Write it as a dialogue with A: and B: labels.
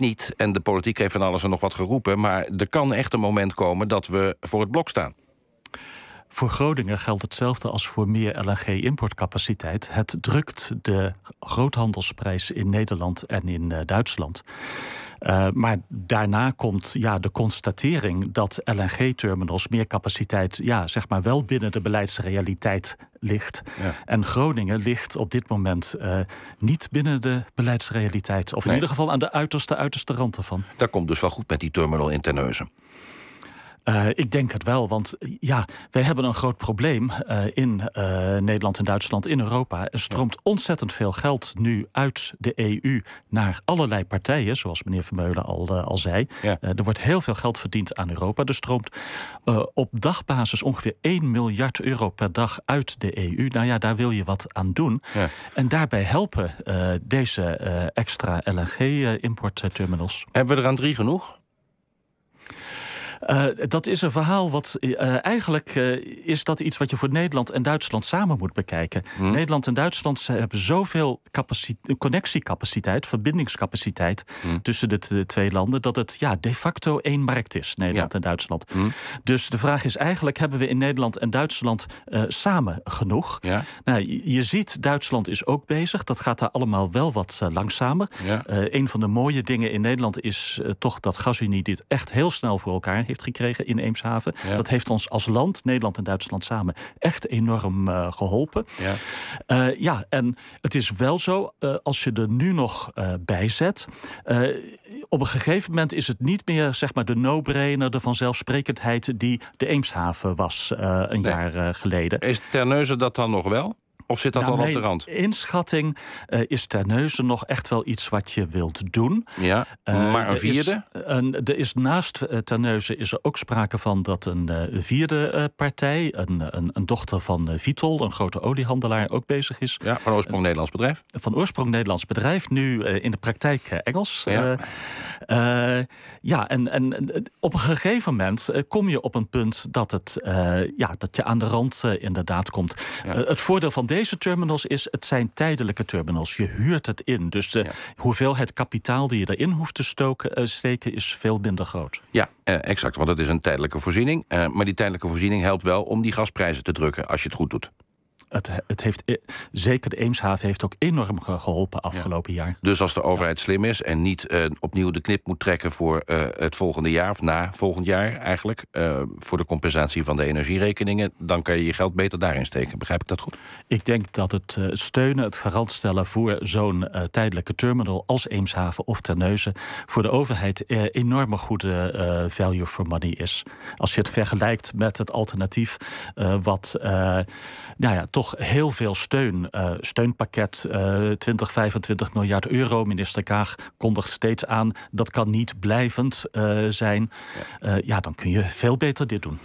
A: niet. En de politiek heeft van alles en nog wat geroepen. Maar er kan echt een moment komen dat we voor het blok staan.
B: Voor Groningen geldt hetzelfde als voor meer LNG-importcapaciteit. Het drukt de groothandelsprijs in Nederland en in eh, Duitsland. Eh, maar daarna komt ja, de constatering dat LNG-terminals meer capaciteit, ja, zeg maar wel binnen de beleidsrealiteit ligt. Ja. En Groningen ligt op dit moment eh, niet binnen de beleidsrealiteit. Of in ieder geval aan de uiterste, uiterste rand ervan.
A: Daar komt dus wel goed met die terminal in Terneuzen.
B: Eh, ik denk het wel, want eh, ja, wij hebben een groot probleem eh, in Nederland en Duitsland, in Europa. Er stroomt ontzettend veel geld nu uit de EU naar allerlei partijen, zoals meneer Vermeulen al, al zei. er wordt heel veel geld verdiend aan Europa. Er stroomt op dagbasis ongeveer 1 miljard euro per dag uit de EU. Nou ja, daar wil je wat aan doen. En daarbij helpen deze extra LNG-importterminals. Hebben we er aan drie genoeg? Eh, dat is een verhaal wat eh, eigenlijk eh, is dat iets wat je voor Nederland en Duitsland samen moet bekijken. Mhm. Nederland en Duitsland hebben zoveel connectiecapaciteit, verbindingscapaciteit mhm. tussen de, twee landen, dat het ja, de facto één markt is, Nederland en Duitsland. Mhm. Dus de vraag is eigenlijk, hebben we in Nederland en Duitsland samen genoeg? Nou, je, ziet, Duitsland is ook bezig. Dat gaat daar allemaal wel wat langzamer. Ja. een van de mooie dingen in Nederland is toch dat Gasunie dit echt heel snel voor elkaar heeft gekregen in Eemshaven. Dat heeft ons als land, Nederland en Duitsland samen, echt enorm eh, geholpen. Ja. Eh, ja, en het is wel zo, eh, als je er nu nog bij zet, op een gegeven moment is het niet meer zeg maar, de no-brainer, de vanzelfsprekendheid die de Eemshaven was een jaar geleden.
A: Is Terneuzen dat dan nog wel? Of zit dat nou, al op de rand?
B: inschatting uh, is Terneuzen nog echt wel iets wat je wilt doen.
A: Ja, eh, maar een vierde?
B: Er is, is naast eh, Terneuzen is er ook sprake van dat een vierde partij... Een, een, een, dochter van Vitol, een grote oliehandelaar, ook bezig is. Ja, van oorsprong Nederlands bedrijf. Van oorsprong Nederlands bedrijf, nu in de praktijk Engels. Ja, ja en, en op een gegeven moment kom je op een punt dat, het, ja, dat je aan de rand inderdaad komt. het voordeel van dit deze terminals is, het zijn tijdelijke terminals. Je huurt het in. Dus de ja. hoeveelheid kapitaal die je erin hoeft te stoken, eh, steken is veel minder groot.
A: Ja, eh, exact. Want het is een tijdelijke voorziening. Eh, maar die tijdelijke voorziening helpt wel om die gasprijzen te drukken als je het goed doet
B: het, het heeft, e- zeker de Eemshaven heeft ook enorm geholpen afgelopen jaar.
A: Dus als de overheid slim is en niet eh, opnieuw de knip moet trekken voor eh, het volgende jaar, of na volgend jaar eigenlijk, eh, voor de compensatie van de energierekeningen, dan kan je je geld beter daarin steken. Begrijp ik dat goed? Ik denk dat het
B: steunen, het garant stellen voor zo'n tijdelijke terminal als Eemshaven of Terneuzen voor de overheid enorme goede value for money is. Als je het vergelijkt met het alternatief wat, nou ja, toch heel veel steun. Uh, steunpakket 20, eh, 25 miljard euro. Minister Kaag kondigt steeds aan dat kan niet blijvend eh, zijn. ja, dan kun je veel beter dit doen.